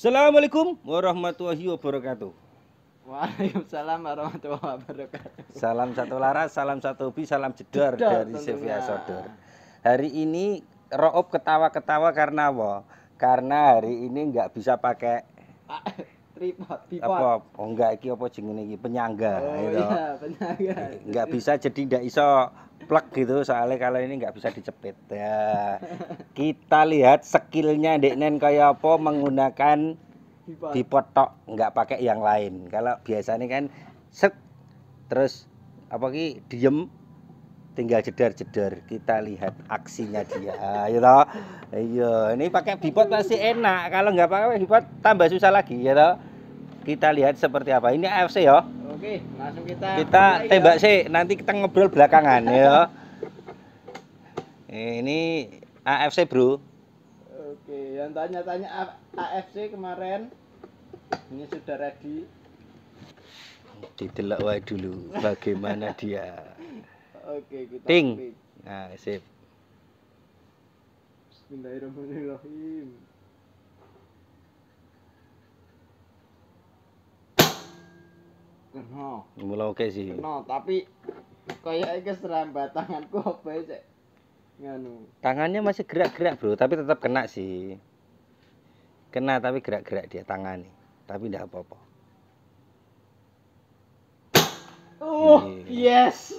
Assalamualaikum warahmatullahi wabarakatuh. Waalaikumsalam warahmatullahi wabarakatuh. Salam satu laras, salam satu hobi, salam jedor, dari Sevia Sodor. Hari ini Roop ketawa-ketawa karena apa? Karena hari ini nggak bisa pakai ah, Tripod, Apa oh enggak iki apa jenenge iki penyangga oh, gitu. Iya, penyangga. Enggak bisa jadi enggak iso plek gitu soalnya kalau ini enggak bisa dicepit. Ya. Kita lihat skillnya Dek Nen kayak apa menggunakan bipod, tok, enggak pakai yang lain. Kalau biasanya kan set terus apa ki diem tinggal jedar-jedar kita lihat aksinya dia ya toh iya ini pakai bipod masih enak kalau nggak pakai bipod tambah susah lagi ya know? kita lihat seperti apa. Ini AFC ya. Oke, langsung kita. Kita tembak ya. sih, nanti kita ngobrol belakangan ya. Ini AFC, Bro. Oke, yang tanya-tanya AFC kemarin ini sudah ready. Didelok wae dulu bagaimana dia. Oke, kita Ting. Nah, sip. Bismillahirrahmanirrahim. Kena. Mula oke sih. Kena, tapi kayak iki serembat tanganku apa sih? Ya, Nganu. Tangannya masih gerak-gerak, Bro, tapi tetap kena sih. Kena tapi gerak-gerak dia tangan nih. Tapi tidak apa-apa. Oh, iya. yes.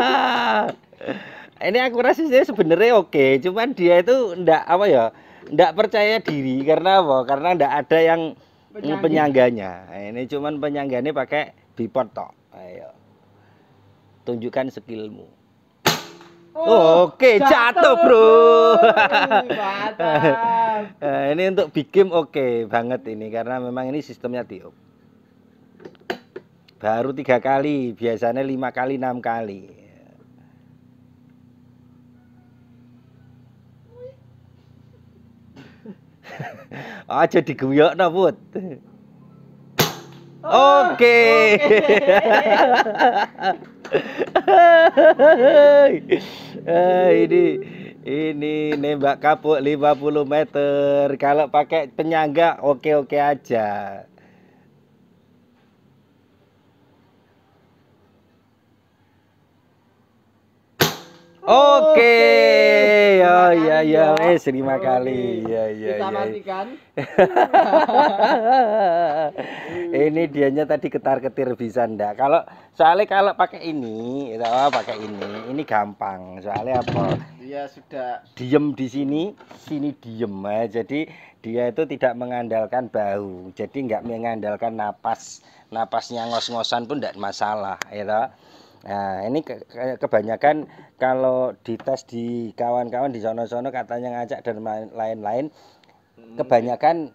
Ini aku rasa sebenarnya oke, cuman dia itu ndak apa ya? Ndak percaya diri karena apa? Karena ndak ada yang ini penyangganya. Ini cuman penyangganya pakai bipod tok. Ayo. Tunjukkan skillmu. Oh, Oke, jatuh, jatuh bro. nah, ini untuk bikin oke banget ini karena memang ini sistemnya tiup. Baru tiga kali, biasanya lima kali, enam kali. Aja diguyok diguyokno, Put. Oke. ini ini nembak kapuk 50 meter. Kalau pakai penyangga oke-oke aja. Oke. ya ya, ya, eh wes lima kali. Ya ya ya. Kita matikan. ini dianya tadi ketar-ketir bisa ndak? Kalau soalnya kalau pakai ini, oh, pakai ini, ini gampang. Soalnya apa? Dia sudah diem di sini, sini diem ya. Jadi dia itu tidak mengandalkan bau. Jadi nggak mengandalkan napas. Napasnya ngos-ngosan pun tidak masalah, ya Nah, ini ke kebanyakan kalau dites di kawan-kawan di sono-sono katanya ngajak dan lain-lain, hmm. kebanyakan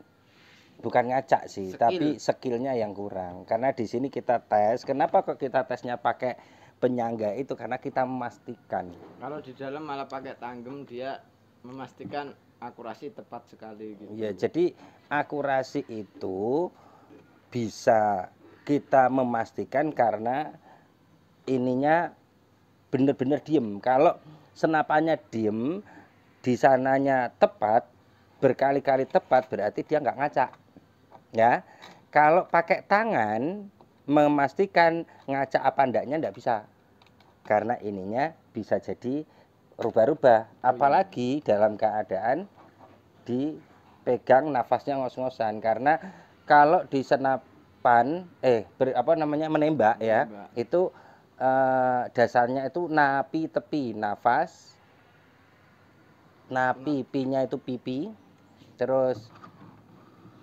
bukan ngajak sih, Skill. tapi skillnya yang kurang. Karena di sini kita tes, kenapa kok kita tesnya pakai penyangga itu? Karena kita memastikan. Kalau di dalam malah pakai tanggem, dia memastikan akurasi tepat sekali. Gitu. Ya, jadi akurasi itu bisa kita memastikan karena ininya benar-benar diem. Kalau senapannya diem, di sananya tepat, berkali-kali tepat berarti dia nggak ngacak. Ya, kalau pakai tangan memastikan ngacak apa ndaknya ndak bisa karena ininya bisa jadi rubah-rubah apalagi dalam keadaan dipegang nafasnya ngos-ngosan karena kalau di senapan eh ber, apa namanya menembak ya itu eh, dasarnya itu napi tepi nafas napi nah. pinya itu pipi terus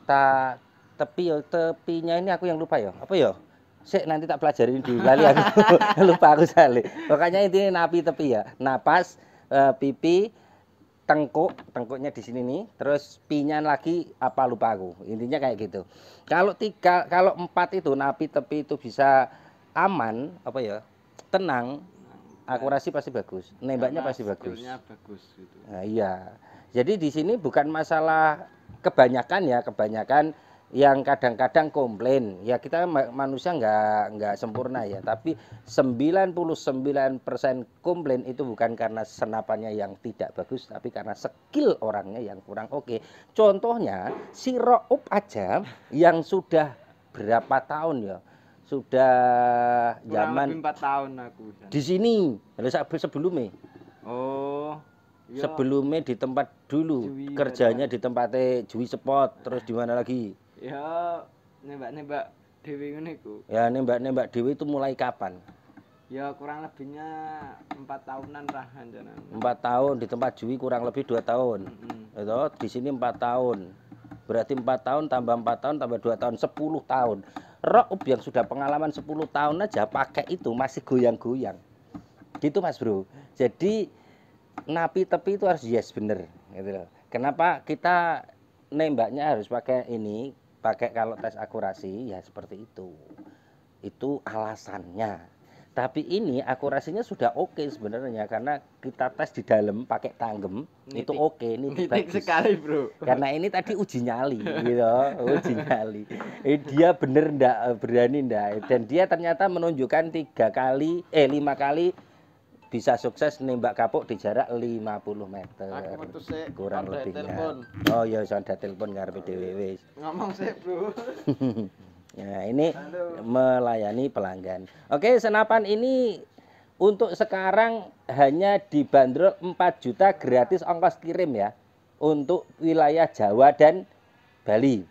ta tepi yo tepinya ini aku yang lupa ya apa ya Sik nanti tak pelajarin di Bali aku lupa aku sale pokoknya intinya napi tepi ya napas eh, pipi tengkuk tengkuknya di sini nih terus pinya lagi apa lupa aku intinya kayak gitu kalau tiga kalau empat itu napi tepi itu bisa aman apa ya tenang akurasi pasti bagus nembaknya Karena pasti bagus bagus gitu. nah, iya jadi di sini bukan masalah kebanyakan ya kebanyakan yang kadang-kadang komplain ya kita manusia nggak nggak sempurna ya tapi 99% komplain itu bukan karena senapannya yang tidak bagus tapi karena skill orangnya yang kurang oke contohnya si Roop aja yang sudah berapa tahun ya sudah Kurang zaman lebih 4 tahun aku di sini sebelumnya oh iya. sebelumnya di tempat dulu Jui, kerjanya ya. di tempatnya Jui Spot terus di mana lagi ya nembak-nembak Dewi ini ku ya nembak-nembak Dewi itu mulai kapan ya kurang lebihnya empat tahunan lah anjanan empat tahun di tempat Jui kurang lebih dua tahun mm -hmm. itu di sini empat tahun berarti empat tahun tambah empat tahun tambah dua tahun sepuluh tahun ROB yang sudah pengalaman 10 tahun aja pakai itu masih goyang-goyang. Gitu Mas Bro. Jadi napi tepi itu harus yes bener gitu loh. Kenapa kita nembaknya harus pakai ini, pakai kalau tes akurasi ya seperti itu. Itu alasannya. Tapi ini akurasinya sudah oke okay sebenarnya karena kita tes di dalam pakai tanggem nitik. itu oke okay, ini nitik sekali bro. Karena ini tadi uji nyali gitu, uji nyali. Eh, dia bener ndak eh, berani ndak dan dia ternyata menunjukkan tiga kali eh lima kali bisa sukses nembak kapuk di jarak 50 meter. kurang lebihnya. Oh iya, saya ada telepon ngarepe oh, iya. dhewe wis. Ngomong sih Bro. Nah, ini Halo. melayani pelanggan. Oke, senapan ini untuk sekarang hanya dibanderol 4 juta gratis ongkos kirim ya untuk wilayah Jawa dan Bali.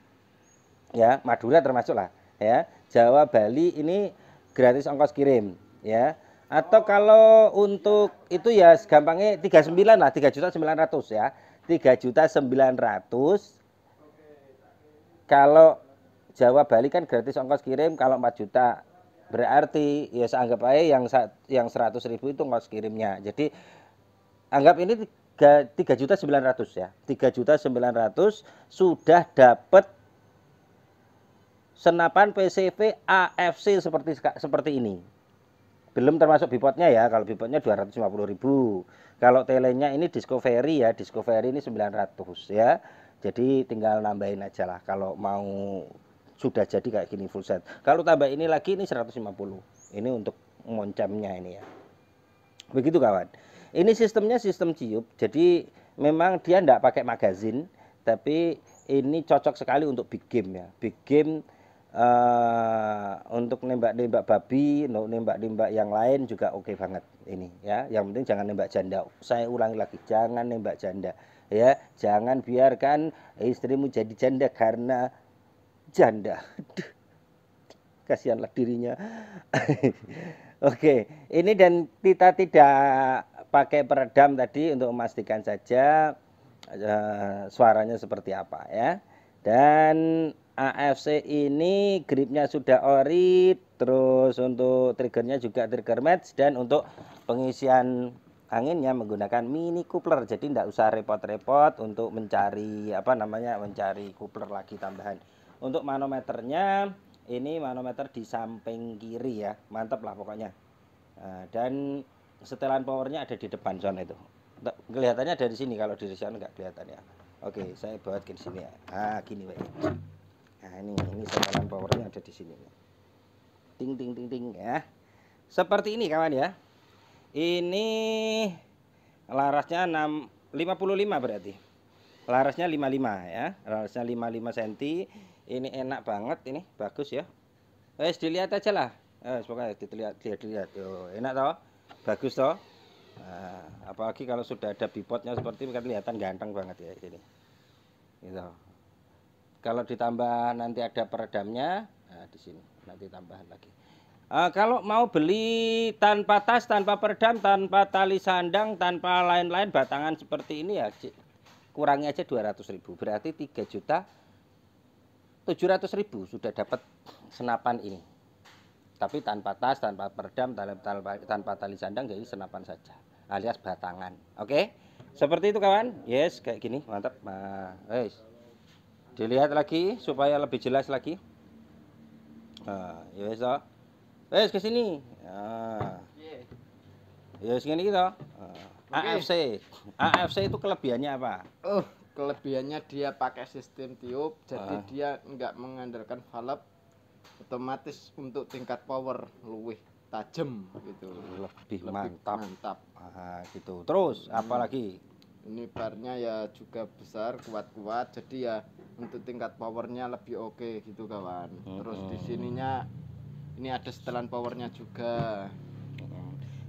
Ya, Madura termasuk lah ya. Jawa Bali ini gratis ongkos kirim ya. Atau kalau untuk itu ya gampangnya 39 lah, 3 juta 900 ya. 3 juta 900 kalau Jawa Bali kan gratis ongkos kirim kalau 4 juta. Berarti ya saya anggap aja yang yang 100 ribu itu ongkos kirimnya. Jadi anggap ini 3, 3 juta 900 ya. 3 juta 900 sudah dapat senapan PCV AFC seperti seperti ini. Belum termasuk bipotnya ya, kalau lima 250 ribu. Kalau telenya ini Discovery ya, Discovery ini 900 ya. Jadi tinggal nambahin aja lah kalau mau sudah jadi kayak gini full set kalau tambah ini lagi ini 150 ini untuk moncamnya ini ya begitu kawan ini sistemnya sistem ciup jadi memang dia tidak pakai magazin tapi ini cocok sekali untuk big game ya big game uh, untuk nembak-nembak babi, untuk nembak-nembak yang lain juga oke okay banget ini ya. Yang penting jangan nembak janda. Saya ulangi lagi, jangan nembak janda ya. Jangan biarkan istrimu jadi janda karena janda. kasihanlah dirinya. Oke, ini dan kita tidak pakai peredam tadi untuk memastikan saja uh, suaranya seperti apa ya. Dan AFC ini gripnya sudah ori, terus untuk triggernya juga trigger match dan untuk pengisian anginnya menggunakan mini coupler jadi tidak usah repot-repot untuk mencari apa namanya mencari coupler lagi tambahan untuk manometernya ini manometer di samping kiri ya, mantap lah pokoknya. Nah, dan setelan powernya ada di depan zona itu. Kelihatannya dari sini kalau di sana nggak kelihatan ya. Oke, saya buat ke sini ya. Ah, gini pak. Nah ini ini setelan powernya ada di sini. Ting ting ting ting ya. Seperti ini kawan ya. Ini larasnya 6 55 berarti larasnya 55 ya larasnya 55 cm ini enak banget ini bagus ya guys dilihat aja lah Semoga dilihat dilihat dilihat Yo, enak toh bagus toh nah, apalagi kalau sudah ada bipotnya, seperti ini kan kelihatan ganteng banget ya ini gitu kalau ditambah nanti ada peredamnya nah, di sini nanti tambahan lagi Uh, kalau mau beli tanpa tas, tanpa peredam, tanpa tali sandang, tanpa lain-lain batangan seperti ini ya kurangnya aja 200 ribu berarti 3 juta 700 ribu sudah dapat senapan ini tapi tanpa tas tanpa peredam tanpa, tanpa tali sandang jadi senapan saja alias batangan oke okay? seperti itu kawan yes kayak gini mantap nah, yes. dilihat lagi supaya lebih jelas lagi nah, yes ya oh. yes kesini nah. Ya. Iya. yes ya, gini gitu nah, okay. AFC AFC itu kelebihannya apa uh kelebihannya dia pakai sistem tiup jadi uh. dia nggak mengandalkan valve otomatis untuk tingkat power luwih tajam gitu lebih, lebih mantap mantap uh, gitu terus hmm. apalagi ini barnya ya juga besar kuat-kuat jadi ya untuk tingkat powernya lebih oke okay, gitu kawan terus di hmm. sininya ini ada setelan powernya juga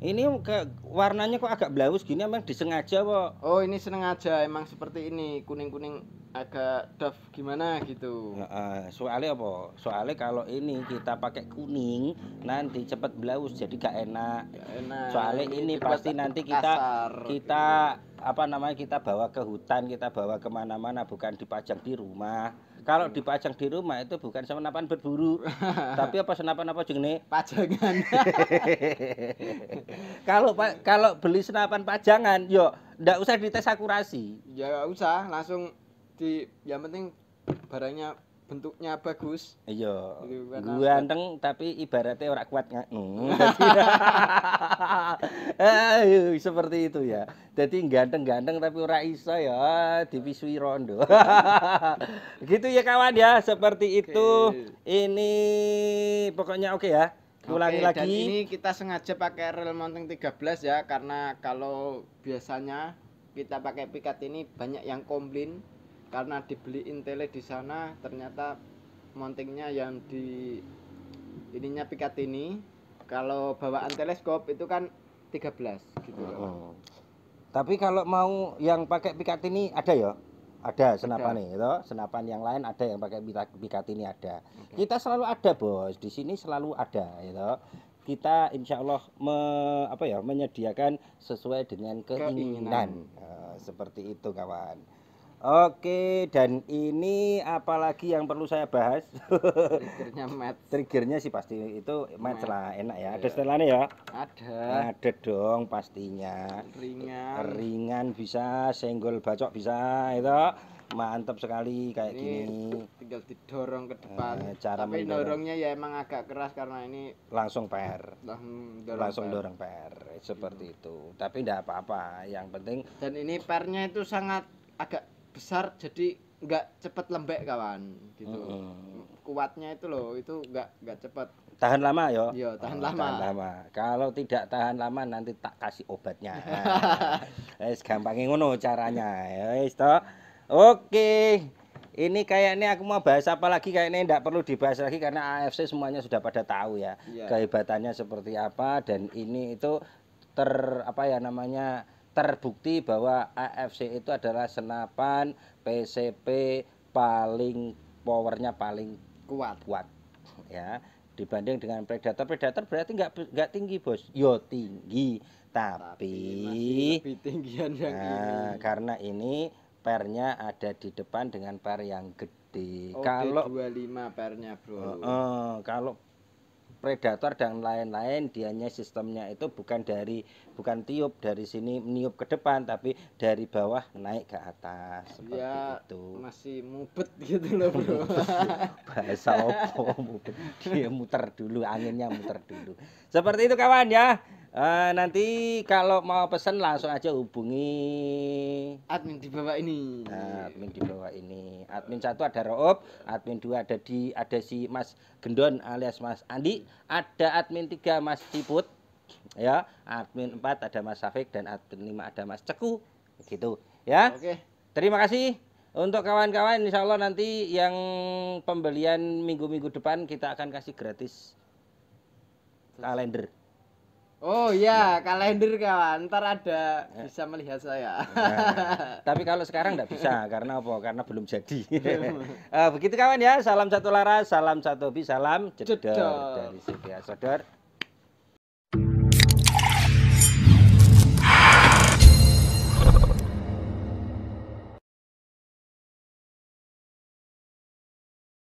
ini ke, warnanya kok agak blaus gini emang disengaja kok oh ini sengaja emang seperti ini kuning kuning agak dof gimana gitu nah, uh, soalnya apa soalnya kalau ini kita pakai kuning nanti cepat blaus jadi gak enak, gak enak. soalnya ini, ini pasti nanti kita kita gitu. apa namanya kita bawa ke hutan kita bawa kemana-mana bukan dipajang di rumah kalau iya. dipajang di rumah itu bukan senapan berburu, tapi apa senapan apa nih Pajangan. kalau kalau beli senapan pajangan, yuk ndak usah dites akurasi. Ya usah, langsung di yang penting barangnya bentuknya bagus. Iya. Gitu, ganteng tapi ibaratnya orang kuat nganu. Hmm. Ayo seperti itu ya. Jadi ganteng-ganteng tapi orang iso ya dipisui rondo. gitu ya kawan ya, seperti itu. Okay. Ini pokoknya oke okay ya. Ulangi okay, lagi. Dan ini kita sengaja pakai rel mounting 13 ya karena kalau biasanya kita pakai pikat ini banyak yang komplain karena dibeliin tele di sana ternyata mountingnya yang di ininya pikat ini kalau bawaan teleskop itu kan 13 gitu oh. Tapi kalau mau yang pakai pikat ini ada ya? Ada senapan nih, itu senapan yang lain ada yang pakai pikat ini ada. Okay. Kita selalu ada bos, di sini selalu ada, itu ya, Kita insya Allah me, apa ya menyediakan sesuai dengan keinginan, keinginan. Uh, seperti itu kawan. Oke, dan ini apalagi yang perlu saya bahas? Triggernya match. Triggernya sih pasti itu match, lah, enak ya. Iya. Ada setelannya ya? Ada. Ada dong pastinya. Ringan. Ringan bisa, senggol bacok bisa, itu mantap sekali kayak ini gini. Tinggal didorong ke depan. Eh, cara Tapi mendorong. dorongnya ya emang agak keras karena ini langsung PR. Langsung dorong langsung PR. Dorong PR seperti hmm. itu. Tapi tidak apa-apa, yang penting. Dan ini pernya itu sangat agak besar jadi nggak cepet lembek kawan gitu hmm. kuatnya itu loh itu nggak nggak cepet tahan lama yo yo iya, tahan oh, lama tahan lama kalau tidak tahan lama nanti tak kasih obatnya wes eh, gampangnya ngono caranya es ya, to oke ini kayaknya aku mau bahas apa lagi kayaknya tidak perlu dibahas lagi karena AFC semuanya sudah pada tahu ya yeah. kehebatannya seperti apa dan ini itu ter apa ya namanya terbukti bahwa AFC itu adalah senapan PCP paling powernya paling kuat kuat ya dibanding dengan predator predator berarti nggak nggak tinggi bos yo tinggi tapi, tapi yang nah, ini. karena ini pernya ada di depan dengan per yang gede oh, kalau 25 pernya bro uh, kalau predator dan lain-lain dianya sistemnya itu bukan dari bukan tiup dari sini meniup ke depan tapi dari bawah naik ke atas iya, seperti ya, itu masih mubet gitu loh bro bahasa opo mubet dia muter dulu anginnya muter dulu seperti itu kawan ya Eh, nanti kalau mau pesan langsung aja hubungi admin di bawah ini. Nah, admin di bawah ini. Admin satu ada Roop, admin dua ada di ada si Mas Gendon alias Mas Andi, ada admin tiga Mas Ciput, ya, admin empat ada Mas Safik dan admin lima ada Mas Ceku, gitu, ya. Oke. Terima kasih. Untuk kawan-kawan, insya Allah nanti yang pembelian minggu-minggu depan kita akan kasih gratis kalender. Oh iya, iya, kalender kawan. Ntar ada ya. bisa melihat saya. Nah, tapi kalau sekarang nggak bisa karena apa? Karena belum jadi. uh, begitu kawan ya. Salam satu laras, salam satu hobi, salam jedor dari Sedia Sodor.